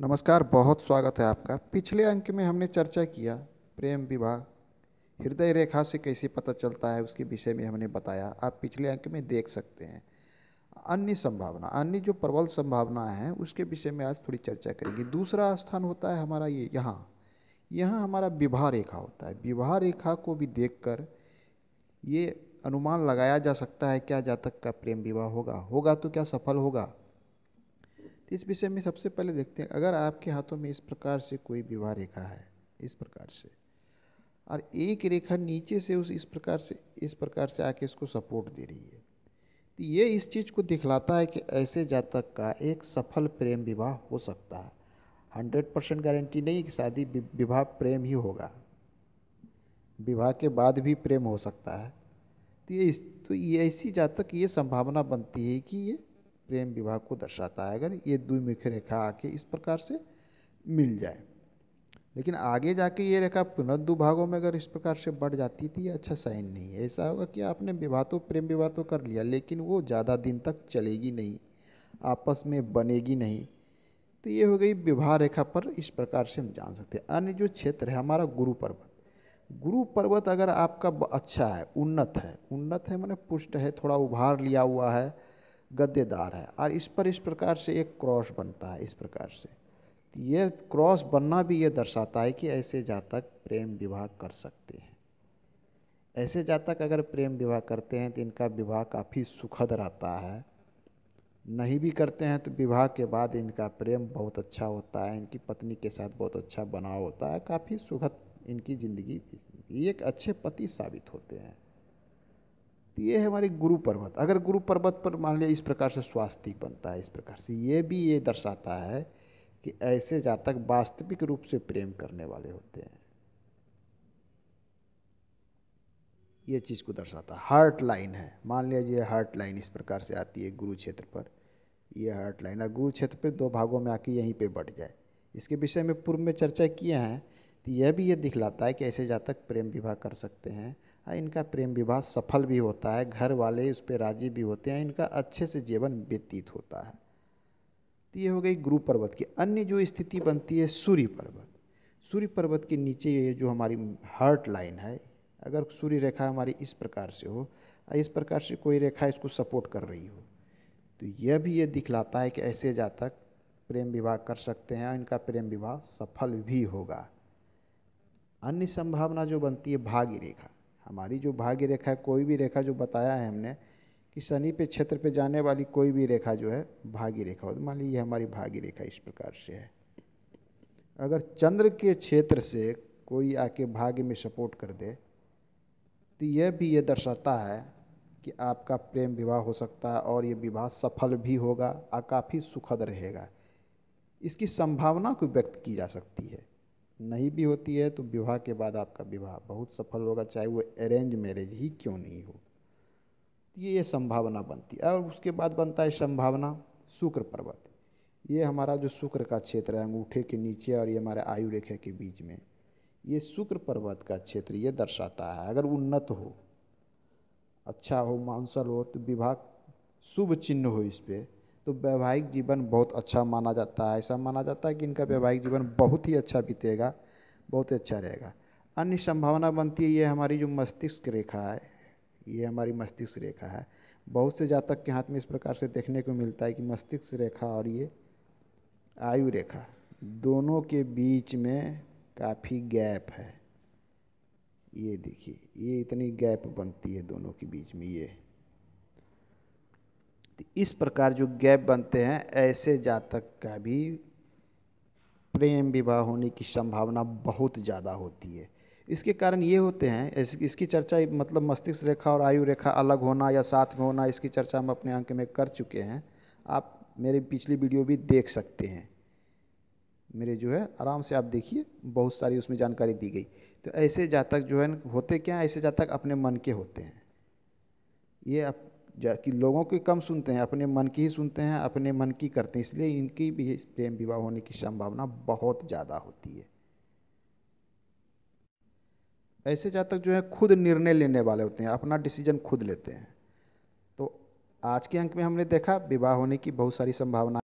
नमस्कार बहुत स्वागत है आपका पिछले अंक में हमने चर्चा किया प्रेम विवाह हृदय रेखा से कैसे पता चलता है उसके विषय में हमने बताया आप पिछले अंक में देख सकते हैं अन्य संभावना अन्य जो प्रबल संभावना है उसके विषय में आज थोड़ी चर्चा करेंगे दूसरा स्थान होता है हमारा ये यहाँ यहाँ हमारा विवाह रेखा होता है विवाह रेखा को भी देख ये अनुमान लगाया जा सकता है क्या जातक का प्रेम विवाह होगा होगा तो क्या सफल होगा इस विषय में सबसे पहले देखते हैं अगर आपके हाथों में इस प्रकार से कोई विवाह रेखा है इस प्रकार से और एक रेखा नीचे से उस इस प्रकार से इस प्रकार से आके इसको सपोर्ट दे रही है तो ये इस चीज़ को दिखलाता है कि ऐसे जातक का एक सफल प्रेम विवाह हो सकता है हंड्रेड परसेंट गारंटी नहीं कि शादी विवाह प्रेम ही होगा विवाह के बाद भी प्रेम हो सकता है तो ये तो ये ऐसी जातक ये संभावना बनती है कि ये प्रेम विवाह को दर्शाता है अगर ये द्विमुख रेखा आके इस प्रकार से मिल जाए लेकिन आगे जाके ये रेखा पुनः दो भागों में अगर इस प्रकार से बढ़ जाती थी अच्छा साइन नहीं है ऐसा होगा कि आपने विवाह तो प्रेम विवाह तो कर लिया लेकिन वो ज़्यादा दिन तक चलेगी नहीं आपस में बनेगी नहीं तो ये हो गई विवाह रेखा पर इस प्रकार से हम जान सकते हैं अन्य जो क्षेत्र है हमारा गुरु पर्वत गुरु पर्वत अगर आपका अच्छा है उन्नत है उन्नत है मैंने पुष्ट है थोड़ा उभार लिया हुआ है गद्देदार है और इस पर इस प्रकार से एक क्रॉस बनता है इस प्रकार से ये क्रॉस बनना भी ये दर्शाता है कि ऐसे जातक प्रेम विवाह कर सकते हैं ऐसे जातक अगर प्रेम विवाह करते हैं तो इनका विवाह काफ़ी सुखद रहता है नहीं भी करते हैं तो विवाह के बाद इनका प्रेम बहुत अच्छा होता है इनकी पत्नी के साथ बहुत अच्छा बनाव होता है काफ़ी सुखद इनकी ज़िंदगी ये एक अच्छे पति साबित होते हैं तो ये है हमारे गुरु पर्वत अगर गुरु पर्वत पर मान लिया इस प्रकार से स्वास्थ्य बनता है इस प्रकार से ये भी ये दर्शाता है कि ऐसे जातक वास्तविक रूप से प्रेम करने वाले होते हैं ये चीज़ को दर्शाता है हार्ट लाइन है मान लिया ये हार्ट लाइन इस प्रकार से आती है गुरु क्षेत्र पर ये हार्ट लाइन और गुरु क्षेत्र पर दो भागों में आके यहीं पर बढ़ जाए इसके विषय में पूर्व में चर्चा किए हैं तो यह भी ये दिखलाता है कि ऐसे जातक प्रेम विवाह कर सकते हैं और हाँ, इनका प्रेम विवाह सफल भी होता है घर वाले उस पर राजी भी होते हैं इनका अच्छे से जीवन व्यतीत होता है तो ये हो गई गुरु पर्वत की अन्य जो स्थिति बनती है सूर्य पर्वत सूर्य पर्वत के नीचे ये जो हमारी हर्ट लाइन है अगर सूर्य रेखा हमारी इस प्रकार से हो और हाँ, इस प्रकार से कोई रेखा इसको सपोर्ट कर रही हो तो यह भी ये दिखलाता है कि ऐसे जातक प्रेम विवाह कर सकते हैं और इनका प्रेम विवाह सफल भी होगा अन्य संभावना जो बनती है भाग्य रेखा हमारी जो भाग्य रेखा है कोई भी रेखा जो बताया है हमने कि शनि पे क्षेत्र पे जाने वाली कोई भी रेखा जो है भाग्य रेखा होती मान लीजिए हमारी भाग्य रेखा इस प्रकार से है अगर चंद्र के क्षेत्र से कोई आके भाग्य में सपोर्ट कर दे तो यह भी ये दर्शाता है कि आपका प्रेम विवाह हो सकता है और ये विवाह सफल भी होगा और काफ़ी सुखद रहेगा इसकी संभावना को व्यक्त की जा सकती है नहीं भी होती है तो विवाह के बाद आपका विवाह बहुत सफल होगा चाहे वो अरेंज मैरिज ही क्यों नहीं हो तो ये ये संभावना बनती है और उसके बाद बनता है संभावना शुक्र पर्वत ये हमारा जो शुक्र का क्षेत्र है अंगूठे के नीचे और ये हमारे आयु रेखा के बीच में ये शुक्र पर्वत का क्षेत्र ये दर्शाता है अगर उन्नत हो अच्छा हो मांसल हो तो विवाह शुभ चिन्ह हो इस पर तो वैवाहिक जीवन बहुत अच्छा माना जाता है ऐसा माना जाता है कि इनका वैवाहिक जीवन बहुत ही अच्छा बीतेगा बहुत ही अच्छा रहेगा अन्य संभावना बनती है ये हमारी जो मस्तिष्क रेखा है ये हमारी मस्तिष्क रेखा है बहुत से जातक के हाथ में इस प्रकार से देखने को मिलता है कि मस्तिष्क रेखा और ये आयु रेखा दोनों के बीच में काफ़ी गैप है ये देखिए ये इतनी गैप बनती है दोनों के बीच में ये तो इस प्रकार जो गैप बनते हैं ऐसे जातक का भी प्रेम विवाह होने की संभावना बहुत ज़्यादा होती है इसके कारण ये होते हैं इसकी चर्चा मतलब मस्तिष्क रेखा और आयु रेखा अलग होना या साथ में होना इसकी चर्चा हम अपने अंक में कर चुके हैं आप मेरे पिछली वीडियो भी देख सकते हैं मेरे जो है आराम से आप देखिए बहुत सारी उसमें जानकारी दी गई तो ऐसे जातक जो है होते क्या ऐसे जातक अपने मन के होते हैं ये आप कि लोगों की कम सुनते हैं अपने मन की ही सुनते हैं अपने मन की करते हैं इसलिए इनकी भी प्रेम विवाह होने की संभावना बहुत ज़्यादा होती है ऐसे जातक जो है खुद निर्णय लेने वाले होते हैं अपना डिसीजन खुद लेते हैं तो आज के अंक में हमने देखा विवाह होने की बहुत सारी संभावना